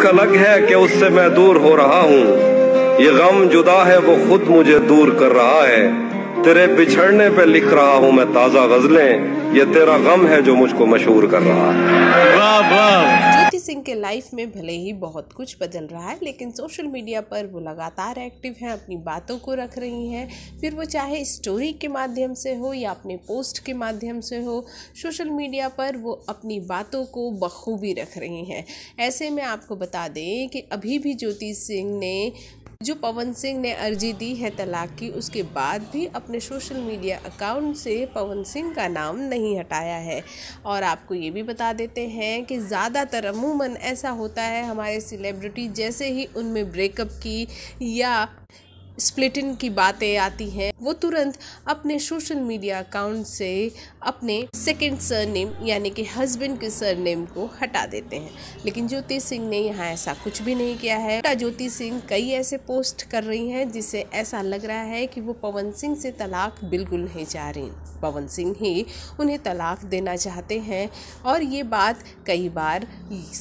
अलग है कि उससे मैं दूर हो रहा हूँ ये गम जुदा है वो खुद मुझे दूर कर रहा है तेरे बिछड़ने पे लिख रहा हूँ मैं ताज़ा गजलें ये तेरा गम है जो मुझको मशहूर कर रहा है वाह वाह सिंह के लाइफ में भले ही बहुत कुछ बदल रहा है लेकिन सोशल मीडिया पर वो लगातार एक्टिव हैं अपनी बातों को रख रही हैं फिर वो चाहे स्टोरी के माध्यम से हो या अपने पोस्ट के माध्यम से हो सोशल मीडिया पर वो अपनी बातों को बखूबी रख रही हैं ऐसे में आपको बता दें कि अभी भी ज्योति सिंह ने जो पवन सिंह ने अर्जी दी है तलाक की उसके बाद भी अपने सोशल मीडिया अकाउंट से पवन सिंह का नाम नहीं हटाया है और आपको ये भी बता देते हैं कि ज़्यादातर अमूमन ऐसा होता है हमारे सेलिब्रिटी जैसे ही उनमें ब्रेकअप की या स्प्लिटिन की बातें आती हैं वो तुरंत अपने सोशल मीडिया अकाउंट से अपने सेकंड सरनेम यानी कि हस्बैंड के सरनेम को हटा देते हैं लेकिन ज्योति सिंह ने यहाँ ऐसा कुछ भी नहीं किया है ज्योति सिंह कई ऐसे पोस्ट कर रही हैं जिससे ऐसा लग रहा है कि वो पवन सिंह से तलाक बिल्कुल नहीं चाह रही पवन सिंह ही उन्हें तलाक देना चाहते हैं और ये बात कई बार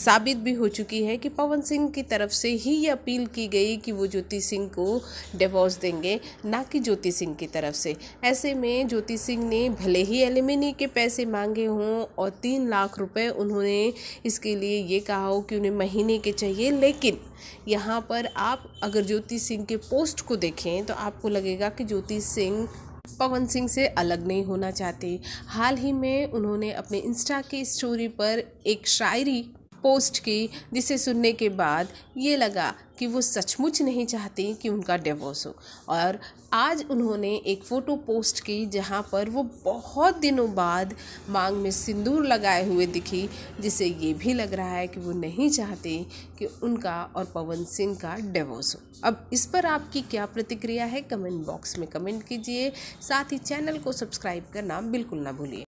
साबित भी हो चुकी है कि पवन सिंह की तरफ से ही ये अपील की गई कि वो ज्योति सिंह को डिवोर्स देंगे ना कि ज्योति सिंह की तरफ से ऐसे में ज्योति सिंह ने भले ही एलिमिनी के पैसे मांगे हों और तीन लाख रुपए उन्होंने इसके लिए ये कहा हो कि उन्हें महीने के चाहिए लेकिन यहाँ पर आप अगर ज्योति सिंह के पोस्ट को देखें तो आपको लगेगा कि ज्योति सिंह पवन सिंह से अलग नहीं होना चाहते हाल ही में उन्होंने अपने इंस्टा की स्टोरी पर एक शायरी पोस्ट की जिसे सुनने के बाद ये लगा कि वो सचमुच नहीं चाहती कि उनका डिवोर्स हो और आज उन्होंने एक फ़ोटो पोस्ट की जहाँ पर वो बहुत दिनों बाद मांग में सिंदूर लगाए हुए दिखी जिसे ये भी लग रहा है कि वो नहीं चाहते कि उनका और पवन सिंह का डिवोर्स हो अब इस पर आपकी क्या प्रतिक्रिया है कमेंट बॉक्स में कमेंट कीजिए साथ ही चैनल को सब्सक्राइब करना बिल्कुल ना भूलिए